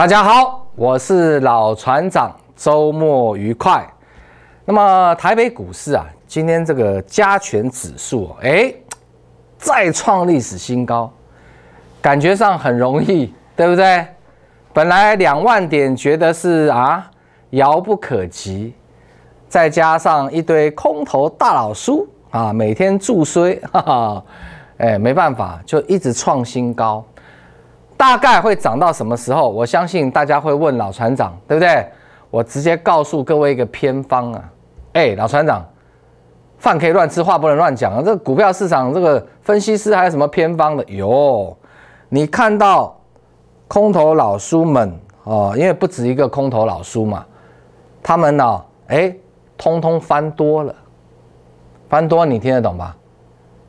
大家好，我是老船长，周末愉快。那么台北股市啊，今天这个加权指数哎，再创历史新高，感觉上很容易，对不对？本来两万点觉得是啊遥不可及，再加上一堆空头大佬叔啊，每天助推，哎，没办法，就一直创新高。大概会涨到什么时候？我相信大家会问老船长，对不对？我直接告诉各位一个偏方啊！哎，老船长，饭可以乱吃，话不能乱讲啊！这股票市场，这个分析师还有什么偏方的？哟，你看到空头老叔们哦，因为不止一个空头老叔嘛，他们呢，哎，通通翻多了，翻多你听得懂吧？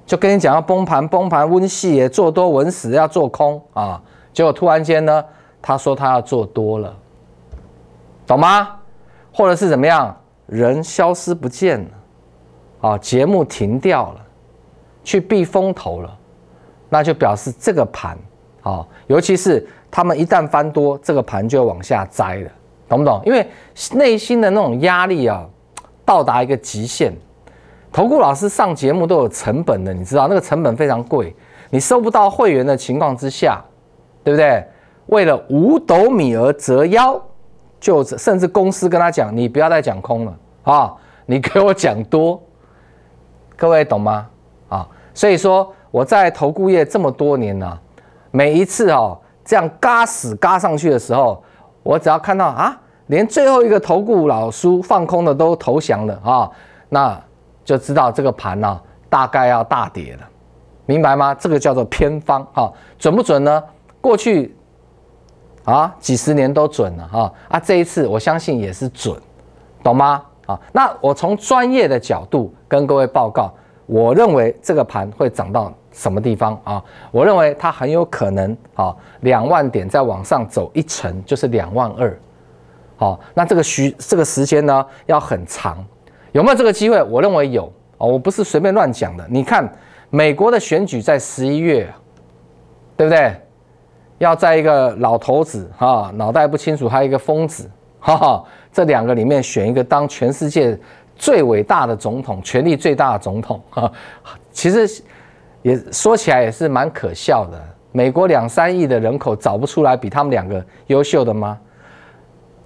就跟你讲要崩盘，崩盘温系也做多稳死，要做空啊！结果突然间呢，他说他要做多了，懂吗？或者是怎么样，人消失不见了，啊，节目停掉了，去避风头了，那就表示这个盘，啊，尤其是他们一旦翻多，这个盘就往下摘了，懂不懂？因为内心的那种压力啊，到达一个极限。投顾老师上节目都有成本的，你知道那个成本非常贵，你收不到会员的情况之下。对不对？为了五斗米而折腰，就甚至公司跟他讲，你不要再讲空了啊，你给我讲多，各位懂吗？啊，所以说我在投顾业这么多年呢，每一次哦这样嘎死嘎上去的时候，我只要看到啊，连最后一个投顾老叔放空的都投降了啊，那就知道这个盘呢大概要大跌了，明白吗？这个叫做偏方啊，准不准呢？过去，啊，几十年都准了哈啊，这一次我相信也是准，懂吗？啊，那我从专业的角度跟各位报告，我认为这个盘会涨到什么地方啊？我认为它很有可能啊，两万点再往上走一层就是两万二，好，那这个需这个时间呢要很长，有没有这个机会？我认为有啊，我不是随便乱讲的。你看，美国的选举在十一月，对不对？要在一个老头子啊，脑袋不清楚，还有一个疯子，哈、哈，这两个里面选一个当全世界最伟大的总统，权力最大的总统啊，其实也说起来也是蛮可笑的。美国两三亿的人口，找不出来比他们两个优秀的吗？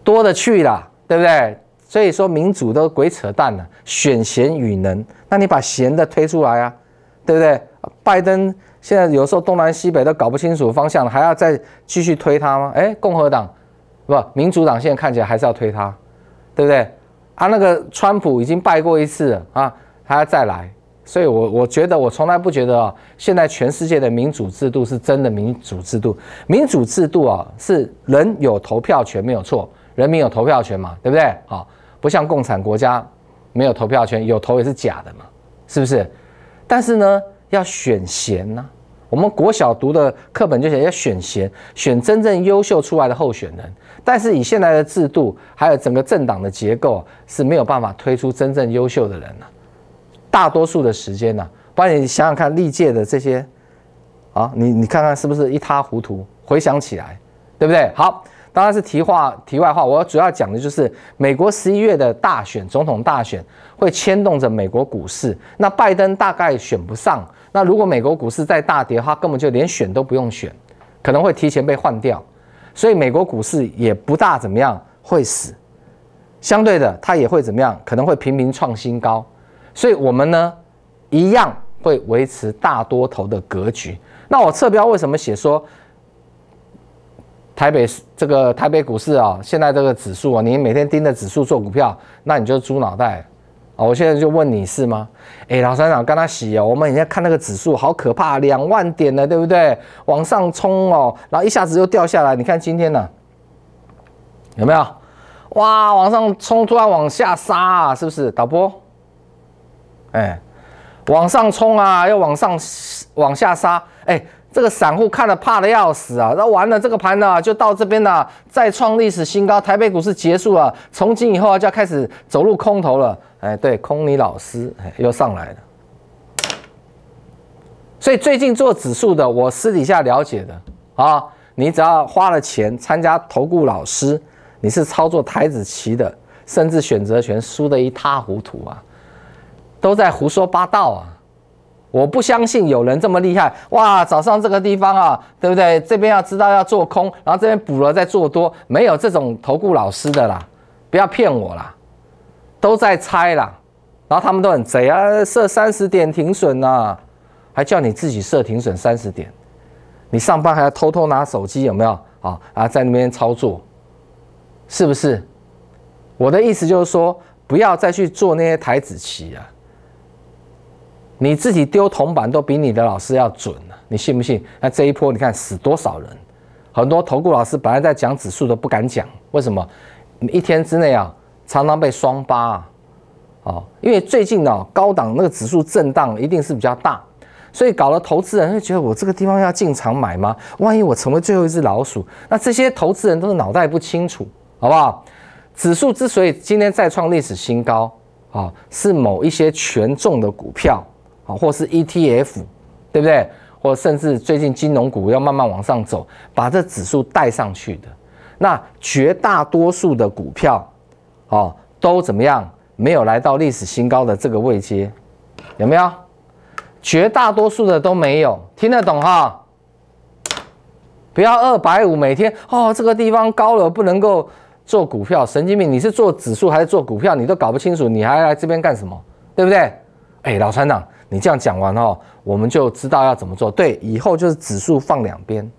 多的去了，对不对？所以说民主都鬼扯淡了，选贤与能，那你把贤的推出来啊，对不对？拜登现在有时候东南西北都搞不清楚方向了，还要再继续推他吗？哎，共和党不，民主党现在看起来还是要推他，对不对？啊，那个川普已经败过一次了啊，还要再来，所以我我觉得我从来不觉得啊，现在全世界的民主制度是真的民主制度，民主制度啊是人有投票权没有错，人民有投票权嘛，对不对？好，不像共产国家没有投票权，有投也是假的嘛，是不是？但是呢？要选贤呐，我们国小读的课本就写要选贤，选真正优秀出来的候选人。但是以现在的制度，还有整个政党的结构，是没有办法推出真正优秀的人了。大多数的时间呢，帮你想想看历届的这些，啊，你你看看是不是一塌糊涂？回想起来，对不对？好。当然是题话题外话，我主要讲的就是美国十一月的大选，总统大选会牵动着美国股市。那拜登大概选不上，那如果美国股市再大跌他根本就连选都不用选，可能会提前被换掉。所以美国股市也不大怎么样会死，相对的它也会怎么样，可能会频频创新高。所以我们呢一样会维持大多头的格局。那我侧标为什么写说？台北这个台北股市啊，现在这个指数啊，你每天盯着指数做股票，那你就猪脑袋啊！我现在就问你是吗？哎，老三长跟他洗哦，我们现在看那个指数好可怕，两万点了，对不对？往上冲哦，然后一下子又掉下来。你看今天呢，有没有？哇，往上冲，突然往下杀啊，是不是？导播，哎，往上冲啊，又往上，往下杀，哎。这个散户看了怕的要死啊！那完了，这个盘呢就到这边了，再创历史新高，台北股市结束了。从今以后啊，就要开始走入空头了。哎，对，空你老师又上来了。所以最近做指数的，我私底下了解的啊，你只要花了钱参加投顾老师，你是操作台子棋的，甚至选择权输得一塌糊涂啊，都在胡说八道啊。我不相信有人这么厉害哇！早上这个地方啊，对不对？这边要知道要做空，然后这边补了再做多，没有这种投顾老师的啦，不要骗我啦，都在猜啦，然后他们都很贼啊，设三十点停损呐，还叫你自己设停损三十点，你上班还要偷偷拿手机有没有？啊啊，在那边操作，是不是？我的意思就是说，不要再去做那些台子棋啊。你自己丢铜板都比你的老师要准你信不信？那这一波你看死多少人？很多投顾老师本来在讲指数都不敢讲，为什么？一天之内啊，常常被双八啊，啊，因为最近呢，高档那个指数震荡一定是比较大，所以搞了投资人会觉得我这个地方要进场买吗？万一我成为最后一只老鼠，那这些投资人都是脑袋不清楚，好不好？指数之所以今天再创历史新高啊，是某一些权重的股票。啊，或是 ETF，对不对？或甚至最近金融股要慢慢往上走，把这指数带上去的，那绝大多数的股票，哦，都怎么样？没有来到历史新高的这个位阶，有没有？绝大多数的都没有，听得懂哈？不要二百五每天哦，这个地方高了不能够做股票，神经病！你是做指数还是做股票？你都搞不清楚，你还来这边干什么？对不对？哎，老船长。你这样讲完哦，我们就知道要怎么做。对，以后就是指数放两边，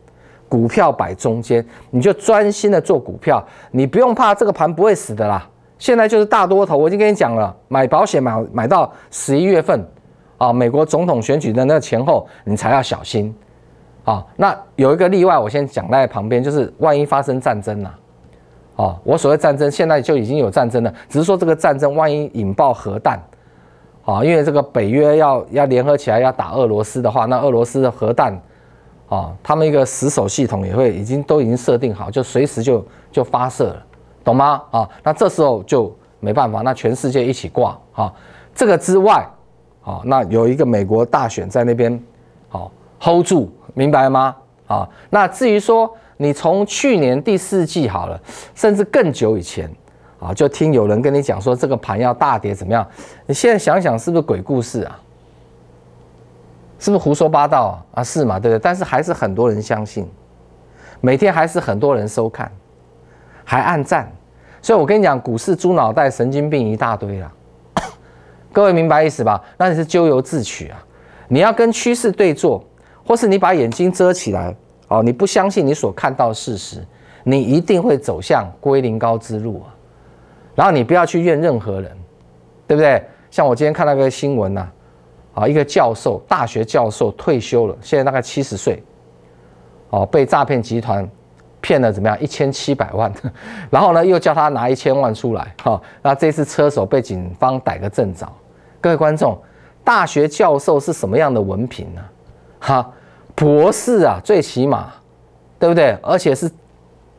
股票摆中间，你就专心的做股票，你不用怕这个盘不会死的啦。现在就是大多头，我已经跟你讲了，买保险买买到十一月份，啊，美国总统选举的那个前后，你才要小心。啊，那有一个例外，我先讲在旁边，就是万一发生战争呐，啊，我所谓战争，现在就已经有战争了，只是说这个战争万一引爆核弹。啊，因为这个北约要要联合起来要打俄罗斯的话，那俄罗斯的核弹啊，他们一个死守系统也会已经都已经设定好，就随时就就发射了，懂吗？啊，那这时候就没办法，那全世界一起挂啊。这个之外啊，那有一个美国大选在那边，好 hold 住，明白吗？啊，那至于说你从去年第四季好了，甚至更久以前。啊！就听有人跟你讲说这个盘要大跌，怎么样？你现在想想是不是鬼故事啊？是不是胡说八道啊？啊是嘛？对不对？但是还是很多人相信，每天还是很多人收看，还按赞。所以我跟你讲，股市猪脑袋、神经病一大堆啊。各位明白意思吧？那你是咎由自取啊！你要跟趋势对坐，或是你把眼睛遮起来哦，你不相信你所看到事实，你一定会走向归零高之路啊！然后你不要去怨任何人，对不对？像我今天看那个新闻呐，啊，一个教授，大学教授退休了，现在大概七十岁，哦，被诈骗集团骗了怎么样？一千七百万，然后呢，又叫他拿一千万出来，哈，那这次车手被警方逮个正着。各位观众，大学教授是什么样的文凭呢？哈，博士啊，最起码，对不对？而且是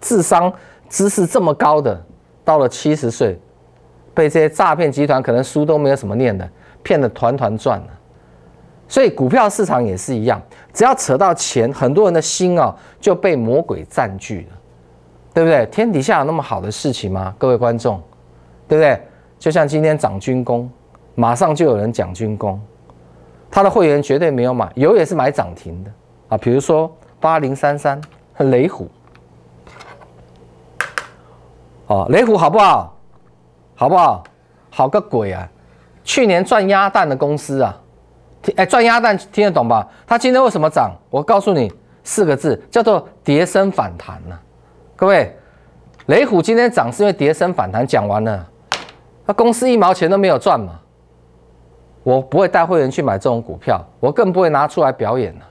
智商、知识这么高的。到了七十岁，被这些诈骗集团可能书都没有什么念的，骗得团团转了。所以股票市场也是一样，只要扯到钱，很多人的心啊就被魔鬼占据了，对不对？天底下有那么好的事情吗？各位观众，对不对？就像今天涨军工，马上就有人讲军工，他的会员绝对没有买，有也是买涨停的啊。比如说八零三三雷虎。哦，雷虎好不好？好不好？好个鬼啊！去年赚鸭蛋的公司啊，哎，赚鸭蛋听得懂吧？它今天为什么涨？我告诉你四个字，叫做跌升反弹呐。各位，雷虎今天涨是因为跌升反弹。讲完了，那公司一毛钱都没有赚嘛。我不会带会员去买这种股票，我更不会拿出来表演了。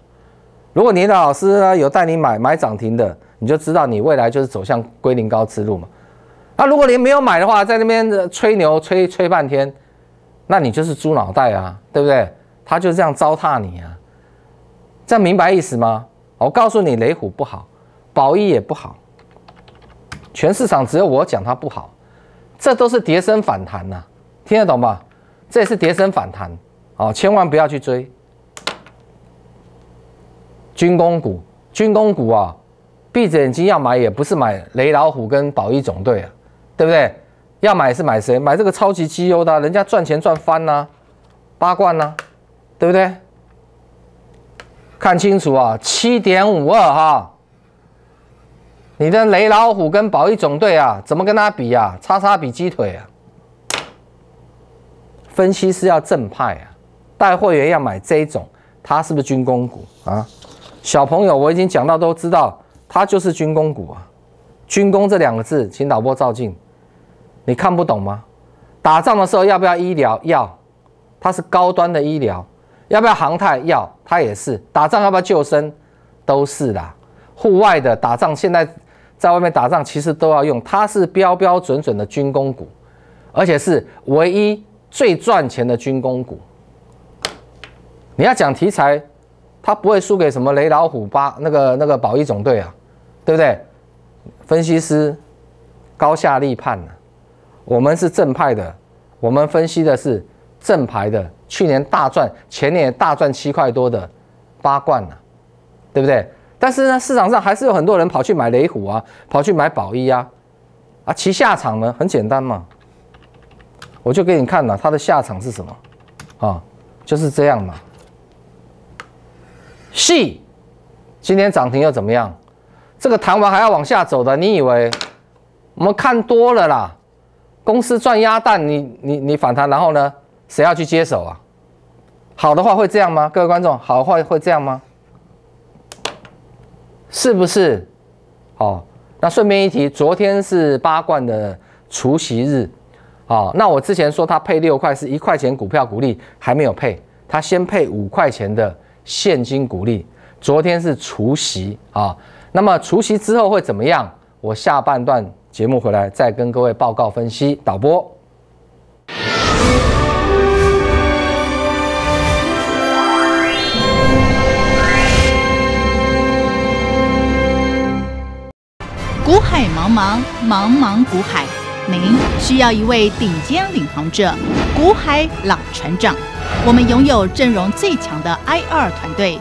如果你的老师呢有带你买买涨停的，你就知道你未来就是走向归零高之路嘛。那如果你没有买的话，在那边吹牛吹吹半天，那你就是猪脑袋啊，对不对？他就这样糟蹋你啊，这样明白意思吗？我告诉你，雷虎不好，宝一也不好，全市场只有我讲它不好，这都是跌声反弹呐，听得懂吧？这也是跌声反弹，哦，千万不要去追军工股，军工股啊，闭着眼睛要买，也不是买雷老虎跟宝一总队啊。对不对？要买是买谁？买这个超级绩优的，人家赚钱赚翻呐，八冠呐，对不对？看清楚啊，七点五二哈。你的雷老虎跟保一总队啊，怎么跟他比啊？叉叉比鸡腿啊？分析师要正派啊，带会员要买这种，他是不是军工股啊？小朋友，我已经讲到都知道，他就是军工股啊。军工这两个字，请导播照镜。你看不懂吗？打仗的时候要不要医疗？要，它是高端的医疗。要不要航太？要，它也是。打仗要不要救生？都是啦。户外的打仗，现在在外面打仗，其实都要用。它是标标准准的军工股，而且是唯一最赚钱的军工股。你要讲题材，它不会输给什么雷老虎、八那个那个保一总队啊，对不对？分析师高下立判了。我们是正派的，我们分析的是正牌的，去年大赚，前年大赚七块多的八冠啊，对不对？但是呢，市场上还是有很多人跑去买雷虎啊，跑去买宝一啊，啊，其下场呢很简单嘛，我就给你看了它的下场是什么啊，就是这样嘛。系今天涨停又怎么样？这个弹完还要往下走的，你以为我们看多了啦？公司赚鸭蛋，你你你反弹，然后呢？谁要去接手啊？好的话会这样吗？各位观众，好的话会这样吗？是不是？哦，那顺便一提，昨天是八冠的除夕日，哦，那我之前说他配六块是一块钱股票股利，还没有配，他先配五块钱的现金股利。昨天是除夕啊，那么除夕之后会怎么样？我下半段节目回来再跟各位报告分析。导播，古海茫茫，茫茫古海，您需要一位顶尖领航者，古海老船长。我们拥有阵容最强的 I 二团队。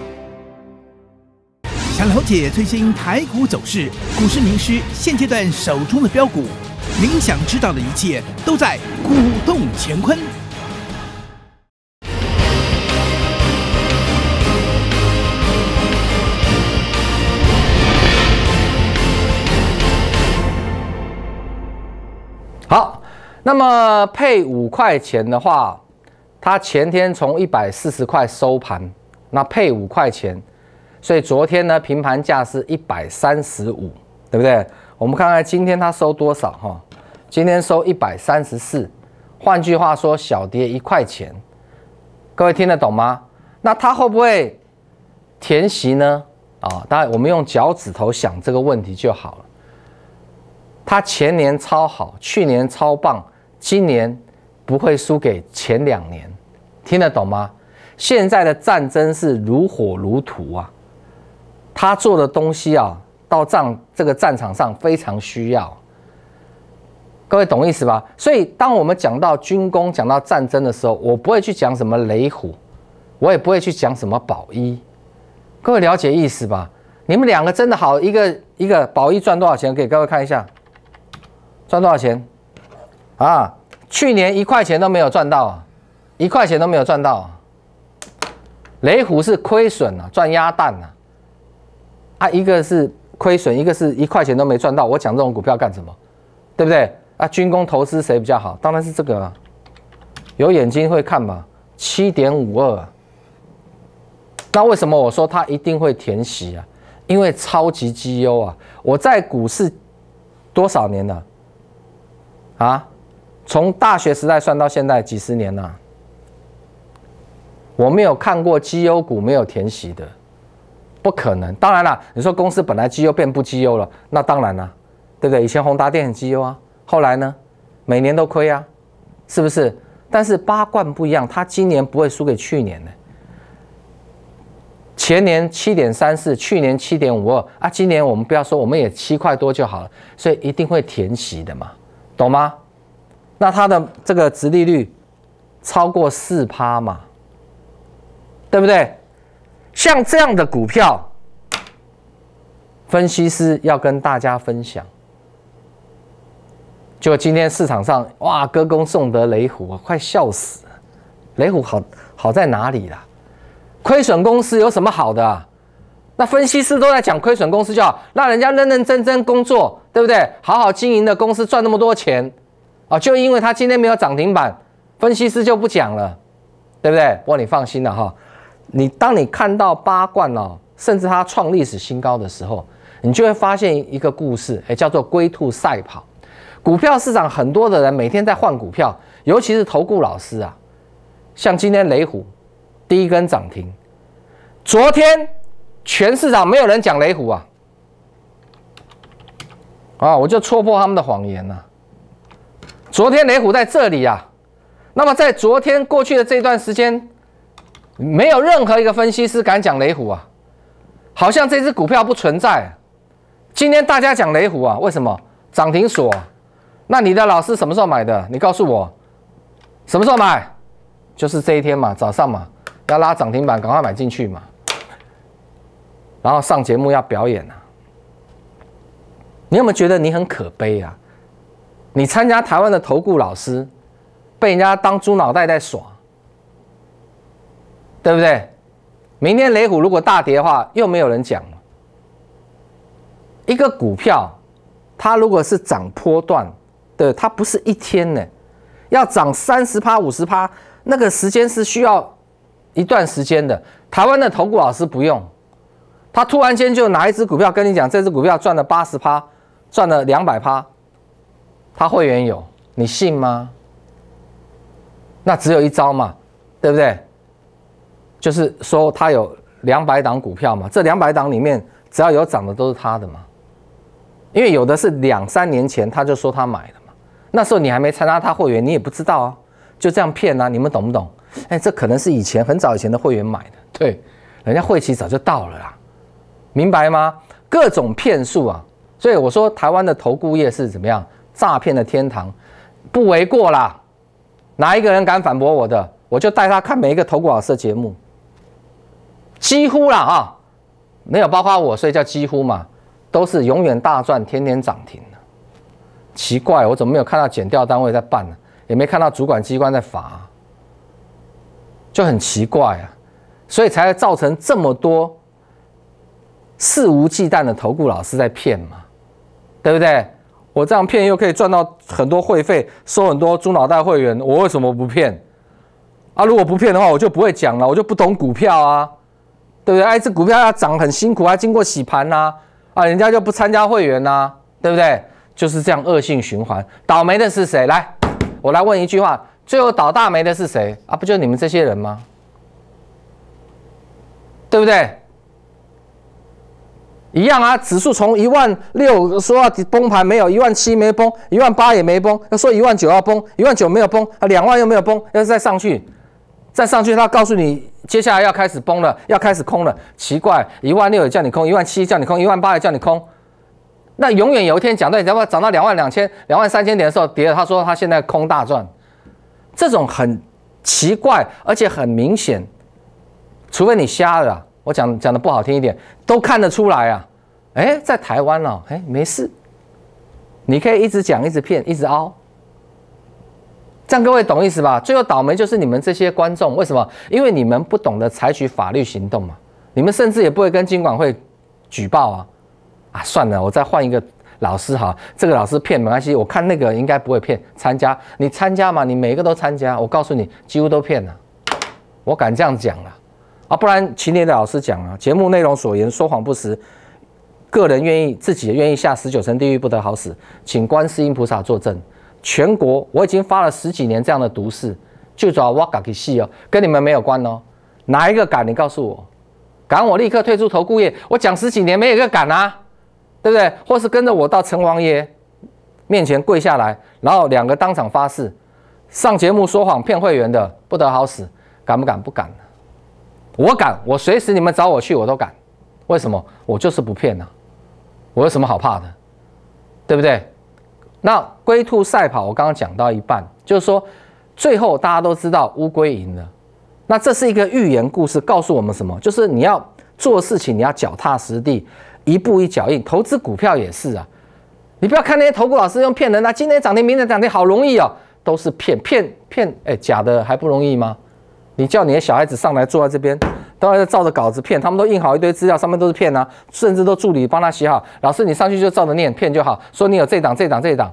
想了解最新台股走势，股市名师现阶段手中的标股，您想知道的一切都在《股动乾坤》。好，那么配五块钱的话，它前天从一百四十块收盘，那配五块钱。所以昨天呢，平盘价是一百三十五，对不对？我们看看今天它收多少哈？今天收一百三十四，换句话说，小跌一块钱。各位听得懂吗？那它会不会填息呢？啊，当然我们用脚趾头想这个问题就好了。它前年超好，去年超棒，今年不会输给前两年，听得懂吗？现在的战争是如火如荼啊！他做的东西啊，到战这个战场上非常需要。各位懂意思吧？所以当我们讲到军工、讲到战争的时候，我不会去讲什么雷虎，我也不会去讲什么宝一。各位了解意思吧？你们两个真的好，一个一个宝一赚多少钱？给各位看一下，赚多少钱？啊，去年一块钱都没有赚到啊，一块钱都没有赚到啊。雷虎是亏损啊，赚鸭蛋啊。啊，一个是亏损，一个是一块钱都没赚到。我讲这种股票干什么？对不对？啊，军工投资谁比较好？当然是这个。啊，有眼睛会看嘛？七点五二。那为什么我说它一定会填息啊？因为超级绩优啊！我在股市多少年了？啊，从大学时代算到现在几十年了。我没有看过绩优股没有填息的。不可能，当然了，你说公司本来绩优变不绩优了，那当然了，对不对？以前宏达电很绩优啊，后来呢，每年都亏啊，是不是？但是八冠不一样，他今年不会输给去年的，前年七点三四，去年七点五二啊，今年我们不要说，我们也七块多就好了，所以一定会填息的嘛，懂吗？那它的这个殖利率超过四趴嘛，对不对？像这样的股票，分析师要跟大家分享。就今天市场上，哇，歌功颂德雷虎我快笑死了！雷虎好好在哪里啦？亏损公司有什么好的啊？那分析师都在讲亏损公司就好，让人家认认真真工作，对不对？好好经营的公司赚那么多钱啊，就因为他今天没有涨停板，分析师就不讲了，对不对？不过你放心了哈。你当你看到八冠哦，甚至它创历史新高的时候，你就会发现一个故事，哎，叫做龟兔赛跑。股票市场很多的人每天在换股票，尤其是投顾老师啊，像今天雷虎，第一根涨停。昨天全市场没有人讲雷虎啊，啊，我就戳破他们的谎言啊。昨天雷虎在这里啊，那么在昨天过去的这段时间。没有任何一个分析师敢讲雷虎啊，好像这只股票不存在。今天大家讲雷虎啊，为什么涨停锁？那你的老师什么时候买的？你告诉我什么时候买？就是这一天嘛，早上嘛，要拉涨停板，赶快买进去嘛。然后上节目要表演啊，你有没有觉得你很可悲啊？你参加台湾的投顾老师，被人家当猪脑袋在耍。对不对？明天雷虎如果大跌的话，又没有人讲了。一个股票，它如果是涨波段的，它不是一天呢，要涨三十趴、五十趴，那个时间是需要一段时间的。台湾的投顾老师不用，他突然间就拿一只股票跟你讲，这只股票赚了八十趴，赚了两百趴，他会员有，你信吗？那只有一招嘛，对不对？就是说他有两百档股票嘛，这两百档里面只要有涨的都是他的嘛，因为有的是两三年前他就说他买的嘛，那时候你还没参加他会员，你也不知道啊，就这样骗啊，你们懂不懂？哎，这可能是以前很早以前的会员买的，对，人家会气早就到了啦，明白吗？各种骗术啊，所以我说台湾的投顾业是怎么样，诈骗的天堂，不为过啦，哪一个人敢反驳我的？我就带他看每一个投顾老师的节目。几乎啦啊，没有包括我，所以叫几乎嘛，都是永远大赚，天天涨停的。奇怪，我怎么没有看到减掉单位在办呢？也没看到主管机关在罚，就很奇怪啊。所以才会造成这么多肆无忌惮的投顾老师在骗嘛，对不对？我这样骗又可以赚到很多会费，收很多猪脑袋会员，我为什么不骗啊？如果不骗的话，我就不会讲了，我就不懂股票啊。对不对？哎，这股票要涨很辛苦啊，经过洗盘呐，啊，人家就不参加会员呐，对不对？就是这样恶性循环，倒霉的是谁？来，我来问一句话，最后倒大霉的是谁？啊，不就你们这些人吗？对不对？一样啊，指数从一万六说要崩盘，没有一万七没崩，一万八也没崩，要说一万九要崩，一万九没有崩，啊，两万又没有崩，要是再上去。再上去，他告诉你接下来要开始崩了，要开始空了。奇怪，一万六也叫你空，一万七叫你空，一万八也叫你空。那永远有一天讲对，然后涨到两万两千、两万三千点的时候跌了，他说他现在空大赚。这种很奇怪，而且很明显，除非你瞎了，我讲讲的不好听一点，都看得出来啊。哎，在台湾哦，哎，没事，你可以一直讲，一直骗，一直凹。这样各位懂意思吧？最后倒霉就是你们这些观众，为什么？因为你们不懂得采取法律行动嘛。你们甚至也不会跟金管会举报啊！啊，算了，我再换一个老师哈。这个老师骗没关系，我看那个应该不会骗。参加你参加嘛，你每一个都参加。我告诉你，几乎都骗了，我敢这样讲了。啊，不然秦年的老师讲啊，节目内容所言说谎不实，个人愿意自己愿意下十九层地狱不得好死，请观世音菩萨作证。全国我已经发了十几年这样的毒誓，就抓挖嘎给戏哦，跟你们没有关哦。哪一个敢？你告诉我，敢我立刻退出投顾业。我讲十几年没有一个敢啊，对不对？或是跟着我到城隍爷面前跪下来，然后两个当场发誓，上节目说谎骗会员的不得好死。敢不敢？不敢。我敢，我随时你们找我去我都敢。为什么？我就是不骗啊，我有什么好怕的，对不对？那龟兔赛跑，我刚刚讲到一半，就是说，最后大家都知道乌龟赢了。那这是一个寓言故事，告诉我们什么？就是你要做事情，你要脚踏实地，一步一脚印。投资股票也是啊，你不要看那些投顾老师用骗人，那今天涨停明天涨停好容易哦，都是骗骗骗，哎，假的还不容易吗？你叫你的小孩子上来坐在这边。都在照着稿子骗，他们都印好一堆资料，上面都是骗啊，甚至都助理帮他写好。老师你上去就照着念骗就好，说你有这档、这档、这档，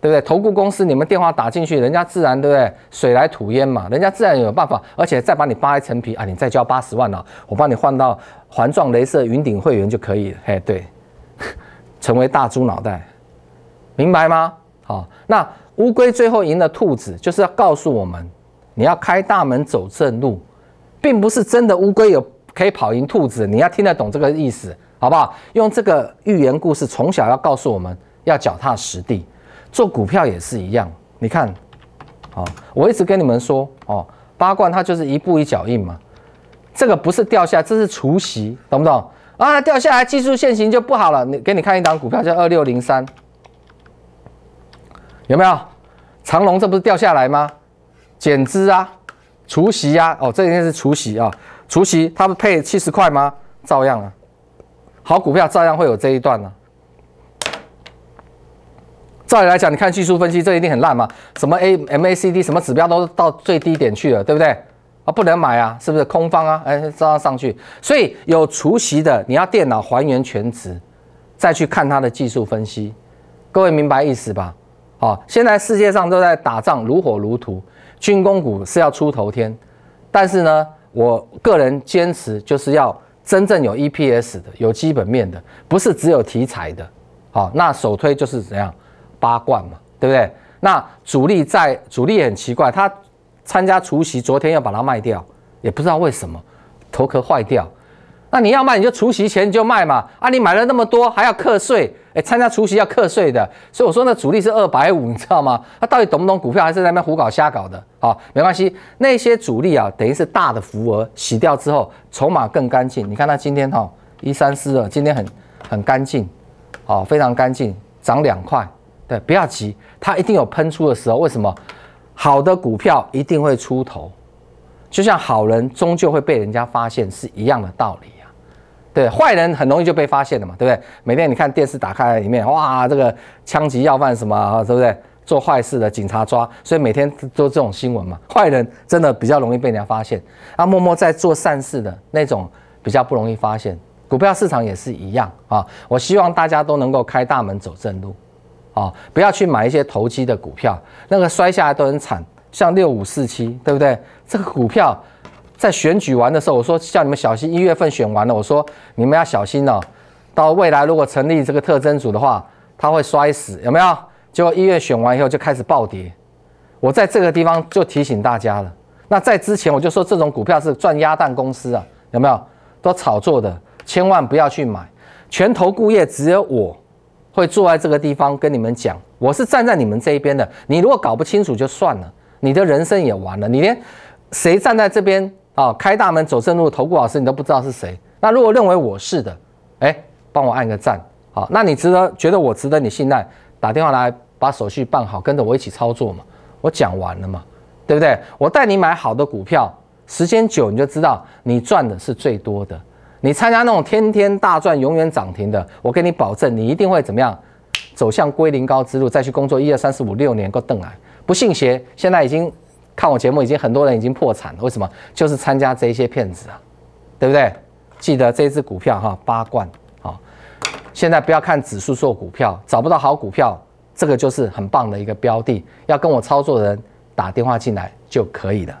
对不对？投顾公司你们电话打进去，人家自然对不对？水来土掩嘛，人家自然有办法，而且再把你扒一层皮啊，你再交八十万啊，我帮你换到环状镭射云顶会员就可以，了。嘿，对，成为大猪脑袋，明白吗？好，那乌龟最后赢了兔子，就是要告诉我们，你要开大门走正路。并不是真的乌龟有可以跑赢兔子，你要听得懂这个意思，好不好？用这个寓言故事从小要告诉我们要脚踏实地，做股票也是一样。你看，哦，我一直跟你们说，哦，八冠它就是一步一脚印嘛。这个不是掉下，这是除夕，懂不懂？啊，掉下来技术线型就不好了。你给你看一档股票叫二六零三，有没有？长龙这不是掉下来吗？减资啊。除息呀，哦，这应该是除息啊，除息它不配七十块吗？照样啊，好股票照样会有这一段呢。照理来讲，你看技术分析，这一定很烂嘛，什么 A MACD 什么指标都到最低点去了，对不对？啊，不能买啊，是不是空方啊？哎，照样上去。所以有除息的，你要电脑还原全值，再去看它的技术分析，各位明白意思吧？啊，现在世界上都在打仗，如火如荼。军工股是要出头天，但是呢，我个人坚持就是要真正有 EPS 的、有基本面的，不是只有题材的。好，那首推就是怎样八冠嘛，对不对？那主力在，主力很奇怪，他参加除夕，昨天要把它卖掉，也不知道为什么头壳坏掉。那你要卖，你就除夕前你就卖嘛。啊，你买了那么多，还要课税。哎，参加除夕要课税的，所以我说那主力是二百五，你知道吗？他到底懂不懂股票，还是在那胡搞瞎搞的？啊，没关系，那些主力啊，等于是大的浮额洗掉之后，筹码更干净。你看他今天哈一三四二，今天很很干净，啊，非常干净，涨两块。对，不要急，它一定有喷出的时候。为什么？好的股票一定会出头，就像好人终究会被人家发现是一样的道理。对，坏人很容易就被发现了嘛，对不对？每天你看电视打开里面，哇，这个枪击要犯什么啊，对不对？做坏事的警察抓，所以每天都这种新闻嘛。坏人真的比较容易被人家发现，啊，默默在做善事的那种比较不容易发现。股票市场也是一样啊，我希望大家都能够开大门走正路，啊，不要去买一些投机的股票，那个摔下来都很惨，像六五四七，对不对？这个股票。在选举完的时候，我说叫你们小心。一月份选完了，我说你们要小心哦。到未来如果成立这个特征组的话，它会摔死，有没有？结果一月选完以后就开始暴跌。我在这个地方就提醒大家了。那在之前我就说这种股票是赚鸭蛋公司啊，有没有？都炒作的，千万不要去买。全投顾业只有我会坐在这个地方跟你们讲，我是站在你们这一边的。你如果搞不清楚就算了，你的人生也完了。你连谁站在这边？啊，开大门走正路，的投顾老师你都不知道是谁？那如果认为我是的，哎，帮我按个赞，好，那你值得，觉得我值得你信赖，打电话来把手续办好，跟着我一起操作嘛，我讲完了嘛，对不对？我带你买好的股票，时间久你就知道你赚的是最多的。你参加那种天天大赚、永远涨停的，我给你保证，你一定会怎么样，走向归零高之路，再去工作一二三四五六年够蹬来。不信邪，现在已经。看我节目已经很多人已经破产了，为什么？就是参加这些骗子啊，对不对？记得这只股票哈，八冠啊，现在不要看指数做股票，找不到好股票，这个就是很棒的一个标的，要跟我操作的人打电话进来就可以了。